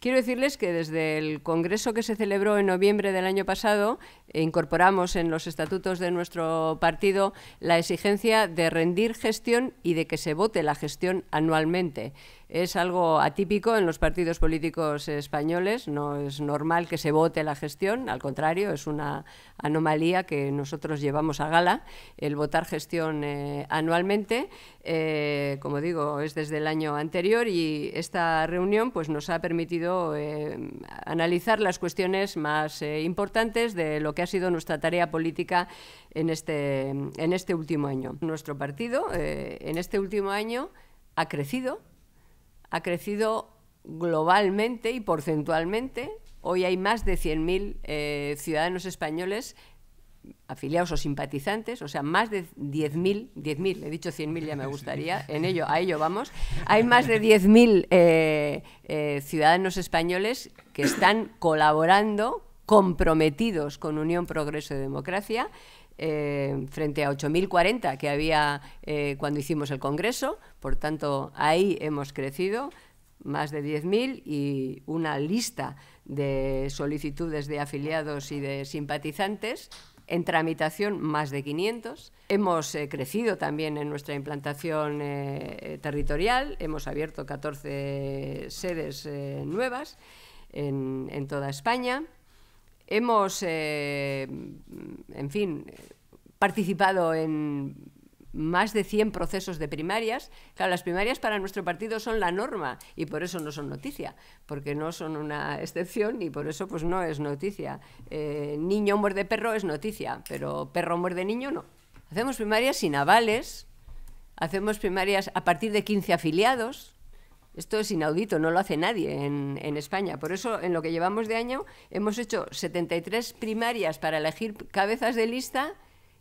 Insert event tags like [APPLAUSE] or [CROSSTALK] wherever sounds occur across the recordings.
Quiero decirles que desde el Congreso que se celebró en noviembre del año pasado, eh, incorporamos en los estatutos de nuestro partido la exigencia de rendir gestión y de que se vote la gestión anualmente. Es algo atípico en los partidos políticos españoles, no es normal que se vote la gestión, al contrario, es una anomalía que nosotros llevamos a gala el votar gestión eh, anualmente. Eh, como digo, es desde el año anterior y esta reunión pues, nos ha permitido eh, analizar las cuestiones más importantes de lo que ha sido nuestra tarea política en este, en este último año. Nuestro partido en este último año ha crecido ha crecido globalmente y porcentualmente. Hoy hay más de 100.000 eh, ciudadanos españoles afiliados o simpatizantes, o sea, más de 10.000, 10.000, he dicho 100.000, ya me [LAUGHS] gustaría, en ello, a ello vamos, hay más de 10.000 eh, eh, ciudadanos españoles que están colaborando, comprometidos con Unión, Progreso y Democracia, eh, frente a 8.040 que había eh, cuando hicimos el Congreso. Por tanto, ahí hemos crecido más de 10.000 y una lista de solicitudes de afiliados y de simpatizantes en tramitación más de 500. Hemos eh, crecido también en nuestra implantación territorial, hemos abierto 14 sedes nuevas en, toda España. Hemos, eh, en fin, participado en más de 100 procesos de primarias. Claro, las primarias para nuestro partido son la norma y por eso no son noticia, porque no son una excepción y por eso pues no es noticia. Eh, niño muerde perro es noticia, pero perro muerde niño no. Hacemos primarias sin avales, hacemos primarias a partir de 15 afiliados, esto es inaudito, no lo hace nadie en, España. Por eso, en lo que llevamos de año, hemos hecho 73 primarias para elegir cabezas de lista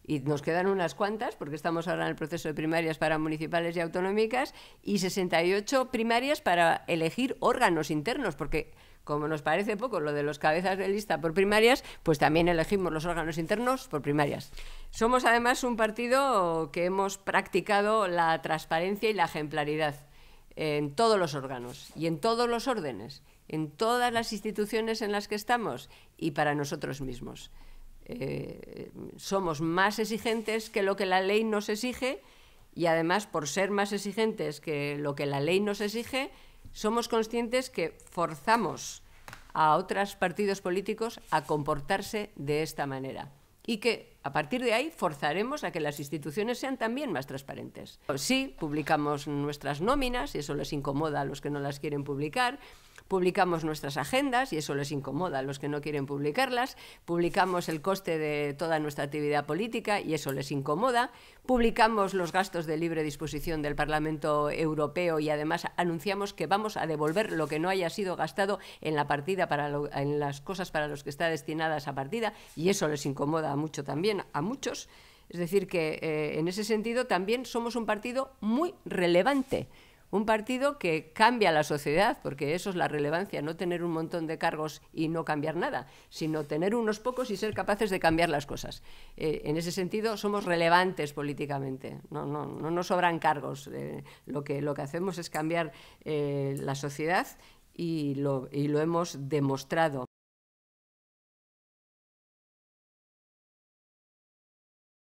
y nos quedan unas cuantas, porque estamos ahora en el proceso de primarias para municipales y autonómicas, y 68 primarias para elegir órganos internos, porque como nos parece poco lo de los cabezas de lista por primarias, pues también elegimos los órganos internos por primarias. Somos además un partido que hemos practicado la transparencia y la ejemplaridad en todos los órganos y en todos los órdenes, en todas las instituciones en las que estamos y para nosotros mismos. Eh, somos más exigentes que lo que la ley nos exige y además por ser más exigentes que lo que la ley nos exige, somos conscientes que forzamos a otros partidos políticos a comportarse de esta manera y que a partir de ahí forzaremos a que las instituciones sean también más transparentes. Sí, publicamos nuestras nóminas, y eso les incomoda a los que no las quieren publicar, Publicamos nuestras agendas, y eso les incomoda a los que no quieren publicarlas. Publicamos el coste de toda nuestra actividad política, y eso les incomoda. Publicamos los gastos de libre disposición del Parlamento Europeo y además anunciamos que vamos a devolver lo que no haya sido gastado en la partida, para en las cosas para las que está destinada esa partida, y eso les incomoda mucho también, a muchos. Es decir, que eh, en ese sentido también somos un partido muy relevante. Un partido que cambia la sociedad, porque eso es la relevancia, no tener un montón de cargos y no cambiar nada, sino tener unos pocos y ser capaces de cambiar las cosas. Eh, en ese sentido, somos relevantes políticamente, no, no, no nos sobran cargos. Eh, lo, que, lo que hacemos es cambiar eh, la sociedad y lo, y lo hemos demostrado.